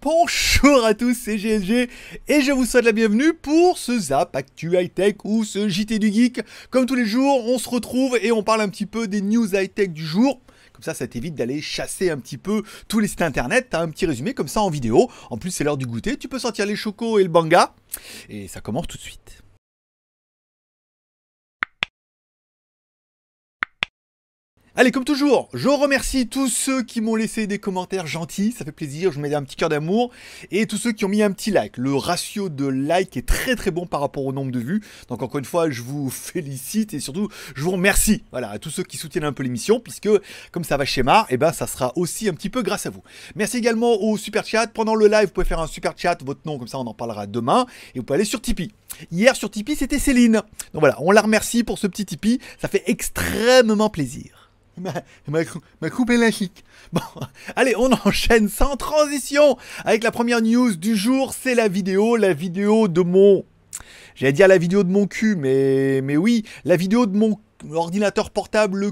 Bonjour à tous, c'est GSG et je vous souhaite la bienvenue pour ce Zap Actu High Tech ou ce JT du Geek. Comme tous les jours, on se retrouve et on parle un petit peu des news high tech du jour. Comme ça, ça t'évite d'aller chasser un petit peu tous les sites internet. T'as un petit résumé comme ça en vidéo. En plus, c'est l'heure du goûter. Tu peux sortir les chocos et le banga. Et ça commence tout de suite. Allez, comme toujours, je remercie tous ceux qui m'ont laissé des commentaires gentils, ça fait plaisir, je mets un petit cœur d'amour, et tous ceux qui ont mis un petit like. Le ratio de like est très très bon par rapport au nombre de vues, donc encore une fois, je vous félicite et surtout, je vous remercie, voilà, à tous ceux qui soutiennent un peu l'émission, puisque comme ça va Mar, et eh ben ça sera aussi un petit peu grâce à vous. Merci également au super chat, pendant le live, vous pouvez faire un super chat, votre nom, comme ça on en parlera demain, et vous pouvez aller sur Tipeee. Hier sur Tipeee, c'était Céline, donc voilà, on la remercie pour ce petit Tipeee, ça fait extrêmement plaisir. m'a coupé la Bon, allez, on enchaîne sans transition avec la première news du jour. C'est la vidéo, la vidéo de mon. J'allais dire la vidéo de mon cul, mais, mais oui, la vidéo de mon ordinateur portable le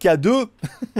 K2,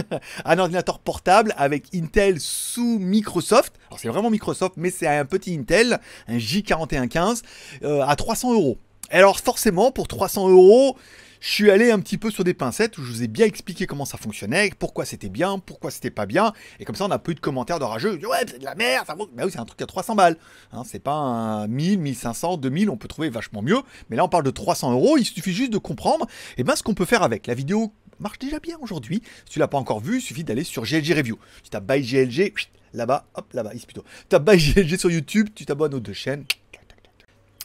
un ordinateur portable avec Intel sous Microsoft. Alors c'est vraiment Microsoft, mais c'est un petit Intel, un J4115, euh, à 300 euros. Alors forcément, pour 300 euros, je suis allé un petit peu sur des pincettes où je vous ai bien expliqué comment ça fonctionnait, pourquoi c'était bien, pourquoi c'était pas bien, et comme ça on a plus de commentaires de rageux, ouais c'est de la merde, ça vaut... Bah oui c'est un truc à 300 balles, hein, c'est pas un 1000, 1500, 2000, on peut trouver vachement mieux, mais là on parle de 300 euros, il suffit juste de comprendre et eh ben, ce qu'on peut faire avec. La vidéo marche déjà bien aujourd'hui, si tu l'as pas encore vu, il suffit d'aller sur GLG Review, tu tapes by GLG, là-bas, hop là-bas, ici plutôt, tu tapes by GLG sur YouTube, tu t'abonnes aux deux chaînes,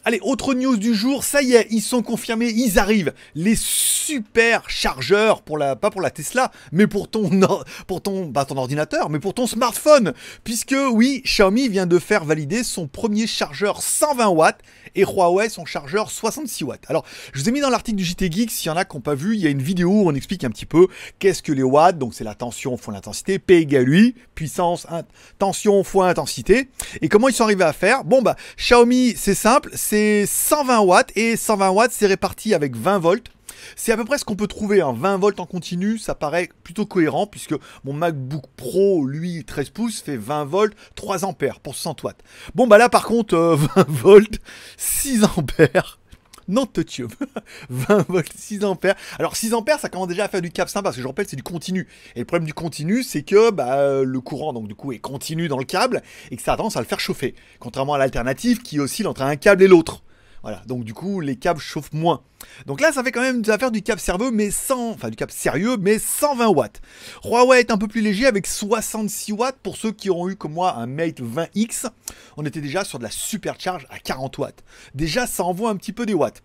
Allez, autre news du jour, ça y est, ils sont confirmés, ils arrivent. Les super chargeurs, pour la, pas pour la Tesla, mais pour ton, pour ton, bah, ton ordinateur, mais pour ton smartphone. Puisque oui, Xiaomi vient de faire valider son premier chargeur 120 watts et Huawei son chargeur 66 watts. Alors, je vous ai mis dans l'article du JT Geek, s'il y en a qui n'ont pas vu, il y a une vidéo où on explique un petit peu qu'est-ce que les watts, donc c'est la tension fois l'intensité, P égale 8, puissance, tension fois intensité, et comment ils sont arrivés à faire. Bon, bah, Xiaomi, c'est simple, c'est c'est 120 watts et 120 watts c'est réparti avec 20 volts. C'est à peu près ce qu'on peut trouver, hein. 20 volts en continu, ça paraît plutôt cohérent puisque mon MacBook Pro, lui, 13 pouces, fait 20 volts, 3 ampères pour 100 watts. Bon bah là par contre, 20 euh, volts, 6 ampères. Nantes Tube. 20 volts, 6 ampères. Alors 6 ampères, ça commence déjà à faire du cap simple parce que je rappelle, c'est du continu. Et le problème du continu, c'est que bah, euh, le courant, donc du coup, est continu dans le câble, et que ça a tendance à le faire chauffer. Contrairement à l'alternative qui oscille entre un câble et l'autre. Voilà, donc du coup, les câbles chauffent moins. Donc là, ça fait quand même, des affaires du câble cerveau, mais sans, enfin du câble sérieux, mais 120 watts. Huawei est un peu plus léger avec 66 watts pour ceux qui ont eu comme moi un Mate 20X. On était déjà sur de la supercharge à 40 watts. Déjà, ça envoie un petit peu des watts.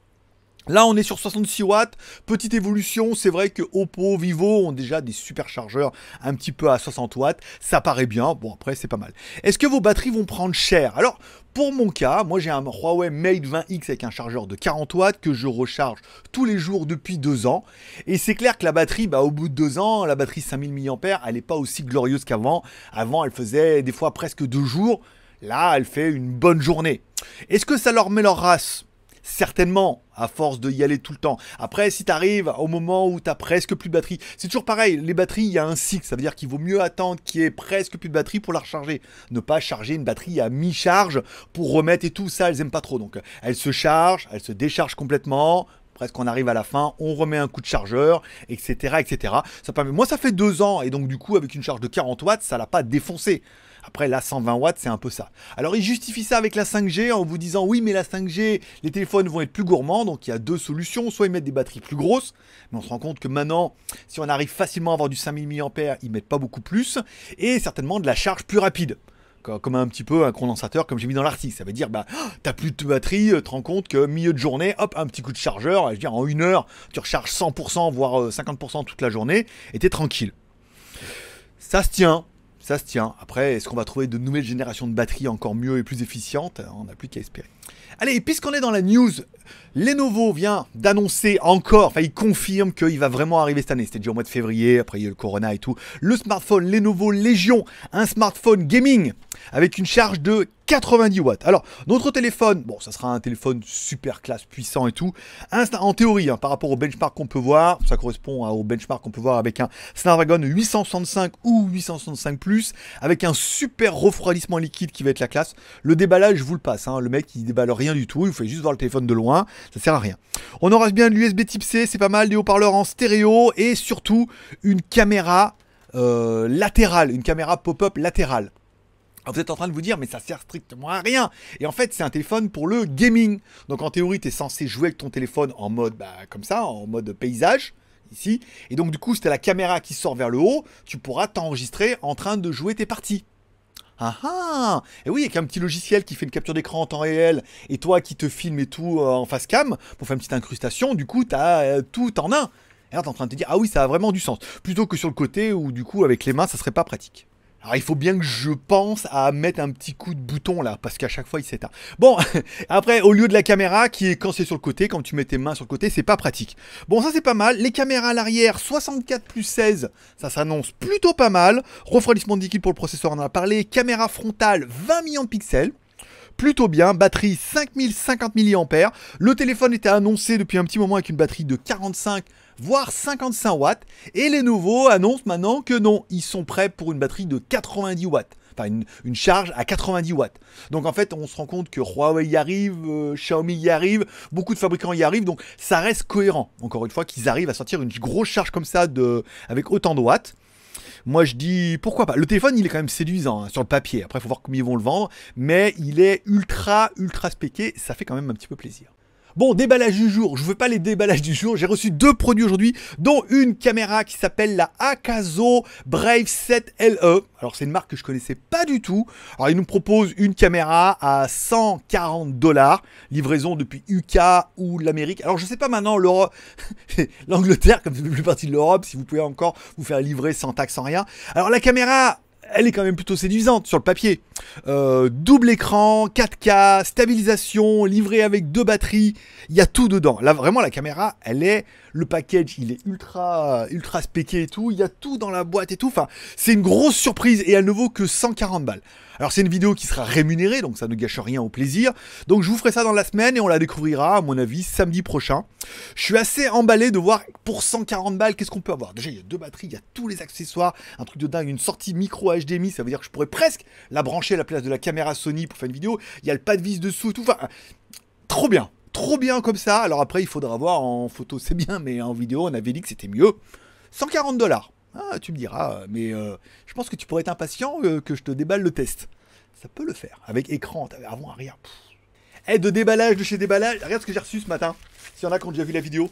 Là, on est sur 66 watts, petite évolution. C'est vrai que Oppo, Vivo ont déjà des superchargeurs un petit peu à 60 watts. Ça paraît bien. Bon, après, c'est pas mal. Est-ce que vos batteries vont prendre cher Alors, pour mon cas, moi j'ai un Huawei Mate 20X avec un chargeur de 40 watts que je recharge tous les jours depuis deux ans. Et c'est clair que la batterie, bah, au bout de deux ans, la batterie 5000 mAh, elle n'est pas aussi glorieuse qu'avant. Avant, elle faisait des fois presque deux jours. Là, elle fait une bonne journée. Est-ce que ça leur met leur race certainement, à force de y aller tout le temps. Après, si tu arrives au moment où tu as presque plus de batterie, c'est toujours pareil, les batteries, il y a un cycle, ça veut dire qu'il vaut mieux attendre qu'il y ait presque plus de batterie pour la recharger. Ne pas charger une batterie à mi-charge pour remettre et tout, ça, elles aiment pas trop. Donc, elles se chargent, elles se déchargent complètement, presque on arrive à la fin, on remet un coup de chargeur, etc. etc. Ça permet... Moi, ça fait deux ans, et donc du coup, avec une charge de 40 watts, ça l'a pas défoncé. Après, la 120 watts, c'est un peu ça. Alors, ils justifient ça avec la 5G en vous disant oui, mais la 5G, les téléphones vont être plus gourmands, donc il y a deux solutions. Soit ils mettent des batteries plus grosses, mais on se rend compte que maintenant, si on arrive facilement à avoir du 5000 mAh, ils mettent pas beaucoup plus, et certainement de la charge plus rapide comme un petit peu un condensateur comme j'ai mis dans l'article. Ça veut dire bah oh, t'as plus de batterie, euh, te rends compte que milieu de journée, hop, un petit coup de chargeur, je veux dire en une heure, tu recharges 100% voire 50% euh, toute la journée et t'es tranquille. Ça se tient, ça se tient. Après, est-ce qu'on va trouver de nouvelles générations de batteries encore mieux et plus efficientes On n'a plus qu'à espérer. Allez, puisqu'on est dans la news, Lenovo vient d'annoncer encore, enfin il confirme qu'il va vraiment arriver cette année, c'était déjà au mois de février, après il y a le corona et tout, le smartphone Lenovo Legion, un smartphone gaming avec une charge de 90 watts. Alors, notre téléphone, bon, ça sera un téléphone super classe, puissant et tout. en théorie, hein, par rapport au benchmark qu'on peut voir, ça correspond au benchmark qu'on peut voir avec un Snapdragon 865 ou 865 Plus, avec un super refroidissement liquide qui va être la classe. Le déballage, je vous le passe. Hein. le mec, il déballe rien du tout. Il fait juste voir le téléphone de loin. Ça sert à rien. On aura bien de l'USB Type C, c'est pas mal. Des haut-parleurs en stéréo et surtout une caméra euh, latérale, une caméra pop-up latérale vous êtes en train de vous dire, mais ça sert strictement à rien. Et en fait, c'est un téléphone pour le gaming. Donc en théorie, tu es censé jouer avec ton téléphone en mode bah, comme ça, en mode paysage. Ici. Et donc du coup, si la caméra qui sort vers le haut, tu pourras t'enregistrer en train de jouer tes parties. Ah ah Et oui, avec un petit logiciel qui fait une capture d'écran en temps réel, et toi qui te filmes et tout euh, en face cam, pour faire une petite incrustation, du coup, tu as euh, tout en un. Et là, t'es en train de te dire, ah oui, ça a vraiment du sens. Plutôt que sur le côté où, du coup, avec les mains, ça serait pas pratique. Alors il faut bien que je pense à mettre un petit coup de bouton là, parce qu'à chaque fois il s'éteint. Bon, après au lieu de la caméra qui est quand c'est sur le côté, quand tu mets tes mains sur le côté, c'est pas pratique. Bon ça c'est pas mal, les caméras à l'arrière 64 plus 16, ça s'annonce plutôt pas mal. Refroidissement de liquide pour le processeur, on en a parlé. Caméra frontale 20 millions de pixels plutôt bien, batterie 5050 mAh. Le téléphone était annoncé depuis un petit moment avec une batterie de 45 voire 55 watts. Et les nouveaux annoncent maintenant que non, ils sont prêts pour une batterie de 90 watts. Enfin, une, charge à 90 watts. Donc en fait, on se rend compte que Huawei y arrive, euh, Xiaomi y arrive, beaucoup de fabricants y arrivent. Donc ça reste cohérent, encore une fois, qu'ils arrivent à sortir une grosse charge comme ça de, avec autant de watts. Moi je dis pourquoi pas. Le téléphone il est quand même séduisant hein, sur le papier. Après il faut voir comment ils vont le vendre. Mais il est ultra ultra spéqué. Ça fait quand même un petit peu plaisir. Bon, déballage du jour, je ne veux pas les déballages du jour, j'ai reçu deux produits aujourd'hui, dont une caméra qui s'appelle la Akazo Brave 7 LE. Alors c'est une marque que je connaissais pas du tout. Alors ils nous proposent une caméra à 140 dollars, livraison depuis UK ou l'Amérique. Alors je ne sais pas maintenant l'Europe, l'Angleterre comme c'est plus partie de l'Europe, si vous pouvez encore vous faire livrer sans taxe, sans rien. Alors la caméra elle est quand même plutôt séduisante sur le papier. Euh, double écran, 4K, stabilisation, livrée avec deux batteries, il y a tout dedans. Là, vraiment, la caméra, elle est le package il est ultra ultra spéqué et tout, il y a tout dans la boîte et tout, enfin c'est une grosse surprise et elle ne vaut que 140 balles. Alors c'est une vidéo qui sera rémunérée, donc ça ne gâche rien au plaisir, donc je vous ferai ça dans la semaine et on la découvrira à mon avis samedi prochain. Je suis assez emballé de voir pour 140 balles qu'est-ce qu'on peut avoir. Déjà il y a deux batteries, il y a tous les accessoires, un truc de dingue, une sortie micro HDMI, ça veut dire que je pourrais presque la brancher à la place de la caméra Sony pour faire une vidéo, il y a le pas de vis dessous et tout, enfin trop bien trop bien comme ça. Alors après, il faudra voir en photo, c'est bien, mais en vidéo, on avait dit que c'était mieux. 140 dollars. Ah, tu me diras, mais euh, je pense que tu pourrais être impatient euh, que je te déballe le test. Ça peut le faire. Avec écran, avant, arrière. Eh, de déballage de chez déballage. Regarde ce que j'ai reçu ce matin. S'il y en a qui ont déjà vu la vidéo.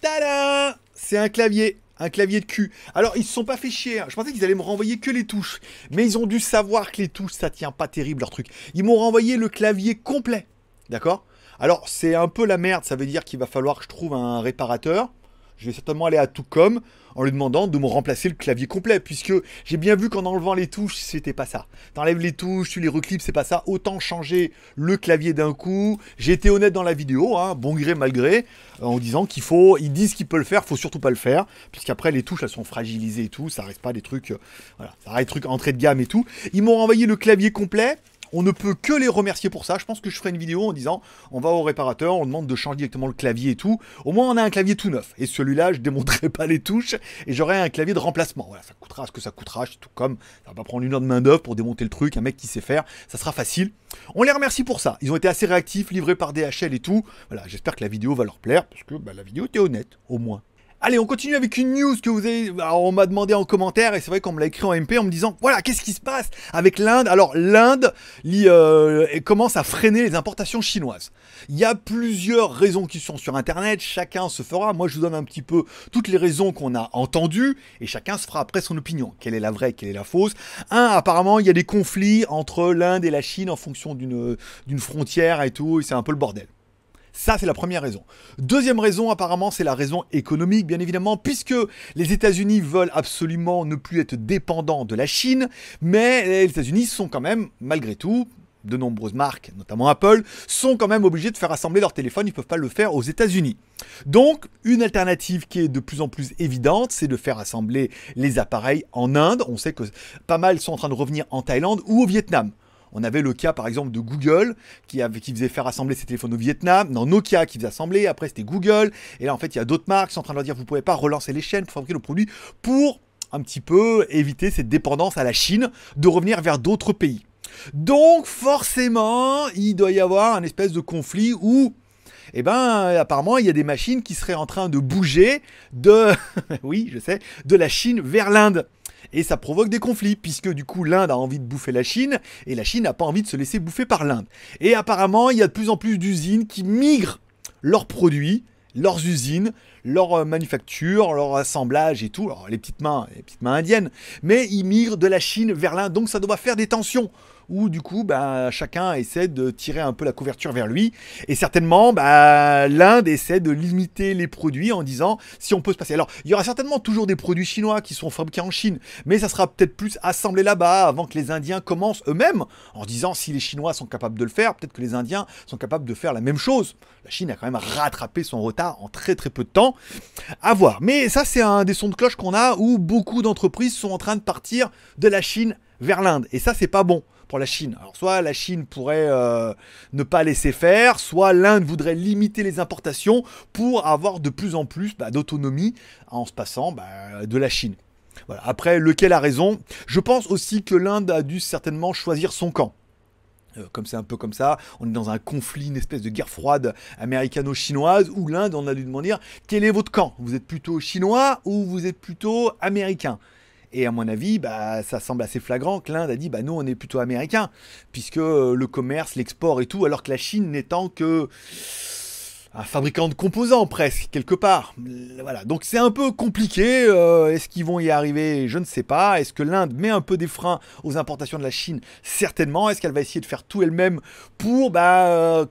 Tada C'est un clavier. Un clavier de cul. Alors, ils se sont pas fait chier. Hein. Je pensais qu'ils allaient me renvoyer que les touches. Mais ils ont dû savoir que les touches, ça tient pas terrible leur truc. Ils m'ont renvoyé le clavier complet. D'accord alors, c'est un peu la merde, ça veut dire qu'il va falloir que je trouve un réparateur. Je vais certainement aller à comme en lui demandant de me remplacer le clavier complet, puisque j'ai bien vu qu'en enlevant les touches, c'était pas ça. T'enlèves les touches, tu les reclips, c'est pas ça. Autant changer le clavier d'un coup. J'ai été honnête dans la vidéo, hein, bon gré malgré, euh, en disant qu'il faut, ils disent qu'ils peuvent le faire, faut surtout pas le faire, puisqu'après les touches elles sont fragilisées et tout, ça reste pas des trucs, euh, voilà, ça reste des trucs entrée de gamme et tout. Ils m'ont envoyé le clavier complet. On ne peut que les remercier pour ça. Je pense que je ferai une vidéo en disant on va au réparateur, on demande de changer directement le clavier et tout. Au moins, on a un clavier tout neuf. Et celui-là, je démonterai pas les touches et j'aurai un clavier de remplacement. Voilà, ça coûtera ce que ça coûtera. C'est tout comme ça va pas prendre une heure de main-d'œuvre pour démonter le truc. Un mec qui sait faire, ça sera facile. On les remercie pour ça. Ils ont été assez réactifs, livrés par DHL et tout. Voilà, j'espère que la vidéo va leur plaire parce que bah, la vidéo était honnête, au moins. Allez, on continue avec une news que vous avez. Bah, on m'a demandé en commentaire, et c'est vrai qu'on me l'a écrit en MP en me disant voilà, qu'est-ce qui se passe avec l'Inde Alors, l'Inde euh, commence à freiner les importations chinoises. Il y a plusieurs raisons qui sont sur Internet, chacun se fera. Moi, je vous donne un petit peu toutes les raisons qu'on a entendues, et chacun se fera après son opinion. Quelle est la vraie, quelle est la fausse Un, apparemment, il y a des conflits entre l'Inde et la Chine en fonction d'une euh, frontière et tout, et c'est un peu le bordel. Ça, c'est la première raison. Deuxième raison, apparemment, c'est la raison économique, bien évidemment, puisque les États-Unis veulent absolument ne plus être dépendants de la Chine, mais les États-Unis sont quand même, malgré tout, de nombreuses marques, notamment Apple, sont quand même obligés de faire assembler leur téléphone, ils ne peuvent pas le faire aux États-Unis. Donc, une alternative qui est de plus en plus évidente, c'est de faire assembler les appareils en Inde. On sait que pas mal sont en train de revenir en Thaïlande ou au Vietnam. On avait le cas par exemple de Google qui, avait, faisait faire assembler ses téléphones au Vietnam, dans Nokia qui faisait assembler, après c'était Google, et là en fait il y a d'autres marques qui sont en train de leur dire vous pouvez pas relancer les chaînes pour fabriquer le produit pour un petit peu éviter cette dépendance à la Chine de revenir vers d'autres pays. Donc forcément, il doit y avoir un espèce de conflit où eh ben, apparemment, il y a des machines qui seraient en train de bouger de, oui, je sais, de la Chine vers l'Inde. Et ça provoque des conflits, puisque du coup l'Inde a envie de bouffer la Chine, et la Chine n'a pas envie de se laisser bouffer par l'Inde. Et apparemment, il y a de plus en plus d'usines qui migrent leurs produits, leurs usines, leurs euh, manufactures, leur assemblage et tout. Alors les petites mains, les petites mains indiennes, mais ils migrent de la Chine vers l'Inde, donc ça doit faire des tensions où du coup, bah, chacun essaie de tirer un peu la couverture vers lui. Et certainement, bah, l'Inde essaie de limiter les produits en disant si on peut se passer. Alors, il y aura certainement toujours des produits chinois qui sont fabriqués en Chine, mais ça sera peut-être plus assemblé là-bas avant que les Indiens commencent eux-mêmes en disant si les Chinois sont capables de le faire, peut-être que les Indiens sont capables de faire la même chose. La Chine a quand même rattrapé son retard en très très peu de temps. À voir. Mais ça, c'est un des sons de cloche qu'on a où beaucoup d'entreprises sont en train de partir de la Chine vers l'Inde. Et ça, c'est pas bon pour la Chine. Alors soit la Chine pourrait euh, ne pas laisser faire, soit l'Inde voudrait limiter les importations pour avoir de plus en plus bah, d'autonomie en se passant bah, de la Chine. Après, lequel a raison Je pense aussi que l'Inde a dû certainement choisir son camp. Euh, comme c'est un peu comme ça, on est dans un conflit, une espèce de guerre froide américano-chinoise où l'Inde, on a dû demander quel est votre camp Vous êtes plutôt chinois ou vous êtes plutôt américain et à mon avis, bah, ça semble assez flagrant que l'Inde a dit bah, nous, on est plutôt américain, puisque euh, le commerce, l'export et tout, alors que la Chine n'étant que un fabricant de composants presque, quelque part. Voilà, donc c'est un peu compliqué. Euh, est-ce qu'ils vont y arriver Je ne sais pas. Est-ce que l'Inde met un peu des freins aux importations de la Chine Certainement. Est-ce qu'elle va essayer de faire tout elle-même pour bah, euh,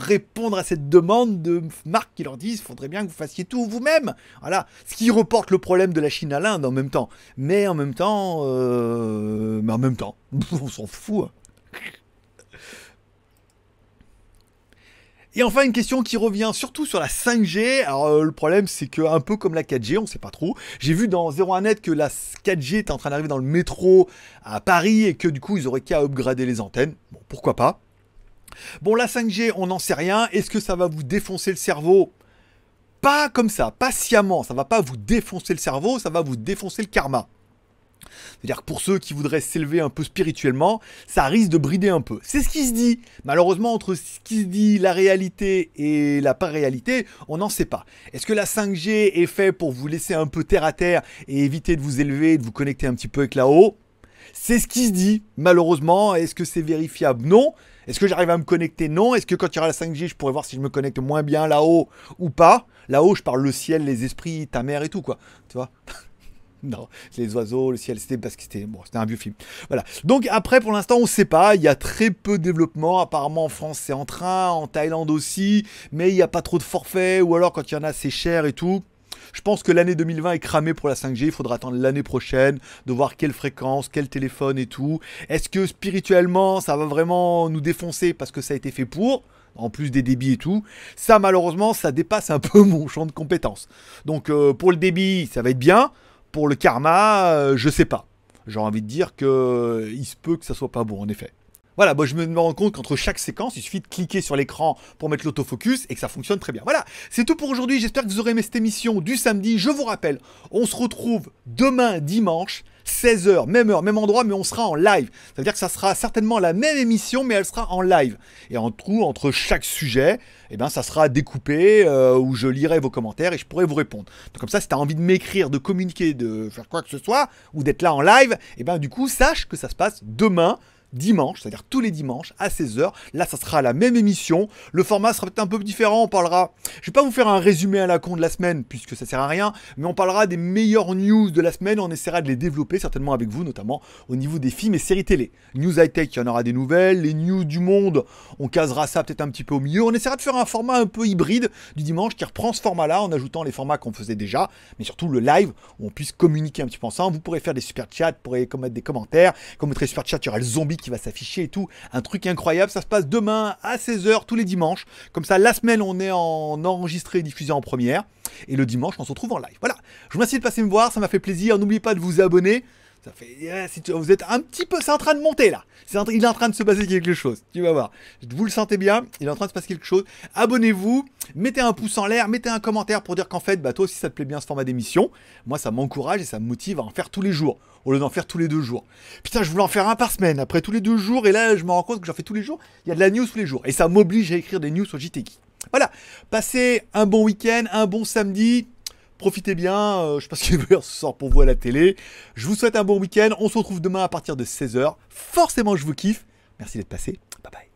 répondre à cette demande de marques qui leur disent faudrait bien que vous fassiez tout vous-même Voilà, ce qui reporte le problème de la Chine à l'Inde en même temps. Mais en même temps, euh, mais en même temps, on s'en fout. Hein. Et enfin, une question qui revient surtout sur la 5G. Alors, euh, le problème, c'est que, un peu comme la 4G, on sait pas trop. J'ai vu dans 01net que la 4G était en train d'arriver dans le métro à Paris et que du coup, ils auraient qu'à upgrader les antennes. Bon, pourquoi pas. Bon, la 5G, on n'en sait rien. Est-ce que ça va vous défoncer le cerveau Pas comme ça, patiemment. Ça va pas vous défoncer le cerveau, ça va vous défoncer le karma. C'est-à-dire que pour ceux qui voudraient s'élever un peu spirituellement, ça risque de brider un peu. C'est ce qui se dit. Malheureusement, entre ce qui se dit, la réalité et la pas réalité, on n'en sait pas. Est-ce que la 5G est faite pour vous laisser un peu terre à terre et éviter de vous élever, de vous connecter un petit peu avec là-haut C'est ce qui se dit. Malheureusement, est-ce que c'est vérifiable Non. Est-ce que j'arrive à me connecter Non. Est-ce que quand il y aura la 5G, je pourrai voir si je me connecte moins bien là-haut ou pas Là-haut, je parle le ciel, les esprits, ta mère et tout, quoi. Tu vois non, les oiseaux, le ciel, c'était parce que c'était bon, c'était un vieux film. Voilà. Donc après, pour l'instant, on ne sait pas. Il y a très peu de développement. Apparemment, en France, c'est en train, en Thaïlande aussi, mais il n'y a pas trop de forfaits. Ou alors, quand il y en a, c'est cher et tout. Je pense que l'année 2020 est cramée pour la 5G. Il faudra attendre l'année prochaine de voir quelle fréquence, quel téléphone et tout. Est-ce que spirituellement, ça va vraiment nous défoncer parce que ça a été fait pour en plus des débits et tout. Ça, malheureusement, ça dépasse un peu mon champ de compétences. Donc, euh, pour le débit, ça va être bien pour le karma, euh, je sais pas. J'ai envie de dire que euh, il se peut que ça soit pas bon en effet. Voilà, je me rends compte qu'entre chaque séquence, il suffit de cliquer sur l'écran pour mettre l'autofocus et que ça fonctionne très bien. Voilà, c'est tout pour aujourd'hui. J'espère que vous aurez aimé cette émission du samedi. Je vous rappelle, on se retrouve demain dimanche 16h, même heure, même endroit, mais on sera en live. cest à dire que ça sera certainement la même émission, mais elle sera en live. Et en tout, entre chaque sujet, eh ben, ça sera découpé, euh, où je lirai vos commentaires et je pourrai vous répondre. comme ça, si tu as envie de m'écrire, de communiquer, de faire quoi que ce soit, ou d'être là en live, eh ben, du coup, sache que ça se passe demain dimanche, c'est-à-dire tous les dimanches à 16h. Là, ça sera la même émission. Le format sera peut-être un peu différent. On parlera, je ne vais pas vous faire un résumé à la con de la semaine puisque ça sert à rien, mais on parlera des meilleures news de la semaine. On essaiera de les développer certainement avec vous, notamment au niveau des films et séries télé. News high tech, il y en aura des nouvelles. Les news du monde, on casera ça peut-être un petit peu au milieu. On essaiera de faire un format un peu hybride du dimanche qui reprend ce format-là en ajoutant les formats qu'on faisait déjà, mais surtout le live où on puisse communiquer un petit peu ensemble. Vous pourrez faire des super chats, vous pourrez mettre des commentaires. Comme votre super chat, il y aura le zombie qui va s'afficher et tout. Un truc incroyable. Ça se passe demain à 16h tous les dimanches. Comme ça, la semaine, on est en enregistré et diffusé en première. Et le dimanche, on se retrouve en live. Voilà. Je vous remercie de passer me voir. Ça m'a fait plaisir. N'oubliez pas de vous abonner. Ça fait, ah, si vous êtes un petit peu, c'est en train de monter là. il est en train de se passer quelque chose. Tu vas voir. Vous le sentez bien. Il est en train de se passer quelque chose. Abonnez-vous. Mettez un pouce en l'air. Mettez un commentaire pour dire qu'en fait, bah toi aussi ça te plaît bien ce format d'émission. Moi, ça m'encourage et ça me motive à en faire tous les jours au lieu d'en faire tous les deux jours. Putain, je voulais en faire un par semaine. Après tous les deux jours et là, je me rends compte que j'en fais tous les jours. Il y a de la news tous les jours et ça m'oblige à écrire des news sur JTK. Voilà. Passez un bon week-end, un bon samedi. Profitez bien, euh, je pense pas ce qu'il se ce pour vous à la télé. Je vous souhaite un bon week-end. On se retrouve demain à partir de 16h. Forcément, je vous kiffe. Merci d'être passé. Bye bye.